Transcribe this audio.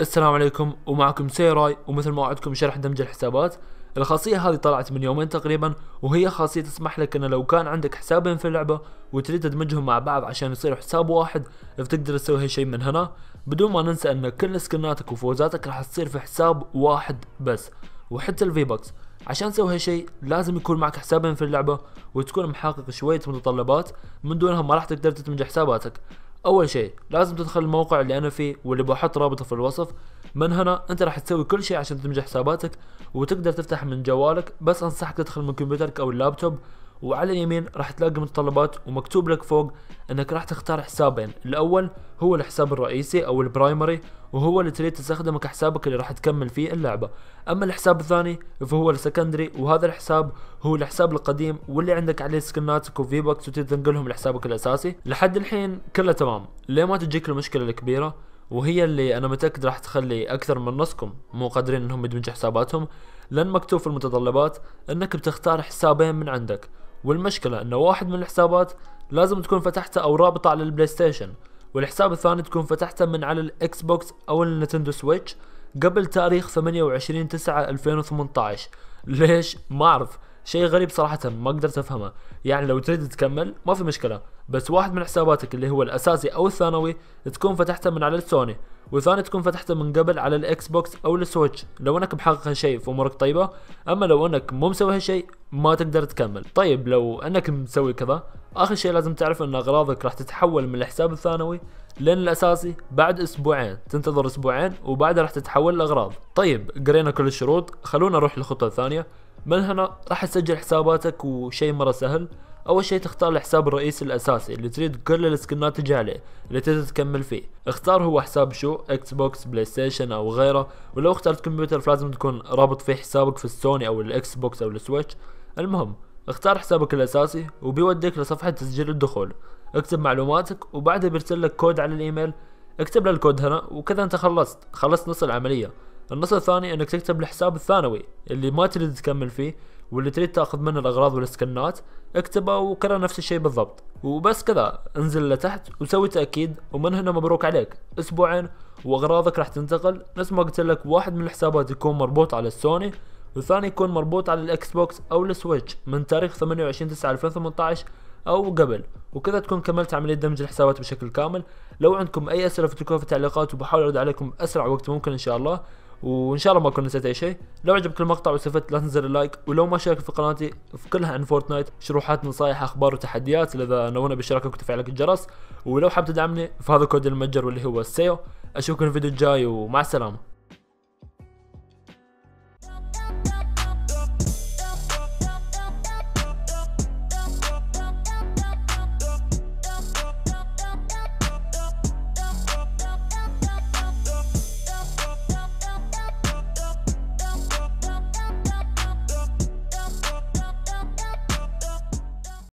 السلام عليكم ومعكم سيراي ومثل ما وعدتكم شرح دمج الحسابات الخاصية هذه طلعت من يومين تقريبا وهي خاصية تسمح لك ان لو كان عندك حسابين في اللعبة وتريد تدمجهم مع بعض عشان يصير حساب واحد فتقدر تسوي هالشيء من هنا بدون ما ننسى ان كل سكناتك وفوزاتك راح تصير في حساب واحد بس وحتى الفي بوكس عشان تسوي هالشيء لازم يكون معك حسابين في اللعبة وتكون محقق شوية متطلبات من دونها ما راح تقدر تدمج حساباتك اول شيء لازم تدخل الموقع اللي انا فيه واللي بحط رابطه في الوصف من هنا انت راح تسوي كل شيء عشان تنجح حساباتك وتقدر تفتح من جوالك بس انصحك تدخل من كمبيوترك او اللابتوب وعلى اليمين راح تلاقي متطلبات ومكتوب لك فوق انك راح تختار حسابين الاول هو الحساب الرئيسي او البرايمري وهو اللي تريد تستخدمه كحسابك اللي راح تكمل فيه اللعبة اما الحساب الثاني فهو السكندري وهذا الحساب هو الحساب القديم واللي عندك عليه سكناتك وفي بوكس وتريد تنقلهم لحسابك الاساسي لحد الحين كله تمام ليه ما تجيك المشكلة الكبيرة وهي اللي انا متاكد راح تخلي اكثر من نصكم مو قادرين انهم يدمجوا حساباتهم لان مكتوب في المتطلبات انك بتختار حسابين من عندك والمشكلة أن واحد من الحسابات لازم تكون فتحته او رابطه على البلاي ستيشن والحساب الثاني تكون فتحته من على الاكس بوكس او النتندو سويتش قبل تاريخ 28 9 2018 ليش ما اعرف شيء غريب صراحه ما قدرت افهمه يعني لو تريد تكمل ما في مشكله بس واحد من حساباتك اللي هو الاساسي او الثانوي تكون فتحته من على السوني والثاني تكون فتحته من قبل على الاكس بوكس او السويتش لو انك محقق هالشيء في امورك طيبه اما لو انك مو مسوي هالشيء ما تقدر تكمل طيب لو انك مسوي كذا اخر شيء لازم تعرف ان اغراضك راح تتحول من الحساب الثانوي لين الاساسي بعد اسبوعين تنتظر اسبوعين وبعدها راح تتحول لاغراض طيب قرينا كل الشروط خلونا نروح للخطوه الثانيه من هنا راح تسجل حساباتك وشي مرة سهل اول شيء تختار الحساب الرئيسي الاساسي اللي تريد كل السكنات تجي عليه اللي تقدر تكمل فيه اختار هو حساب شو اكس بوكس بلاي ستيشن او غيره ولو اخترت كمبيوتر فلازم تكون رابط فيه حسابك في السوني او الاكس بوكس او السويتش المهم اختار حسابك الاساسي وبيوديك لصفحة تسجيل الدخول اكتب معلوماتك وبعدها بيرسل لك كود على الايميل اكتب له الكود هنا وكذا انت خلصت خلصت نص العملية النص الثاني انك تكتب الحساب الثانوي اللي ما تريد تكمل فيه واللي تريد تاخذ منه الاغراض والسكنات اكتبه وكرر نفس الشيء بالضبط وبس كذا انزل لتحت وسوي تاكيد ومن هنا مبروك عليك اسبوعين واغراضك راح تنتقل نفس ما قلت لك واحد من الحسابات يكون مربوط على السوني والثاني يكون مربوط على الاكس بوكس او السويتش من تاريخ 28 9 2018 او قبل وكذا تكون كملت عمليه دمج الحسابات بشكل كامل لو عندكم اي اسئله فتركوها في التعليقات وبحاول ارد عليكم اسرع وقت ممكن ان شاء الله وان شاء الله ما اكون نسيت اي شيء لو عجبك المقطع واستفدت لا تنزل اللايك ولو ما شاركت في قناتي في كلها عن فورتنايت شروحات نصائح اخبار وتحديات اذا نونا بالشراكه وتفعيلك الجرس ولو حاب تدعمني فهذا كود المتجر واللي هو السيو اشوفكم في الفيديو الجاي ومع السلامه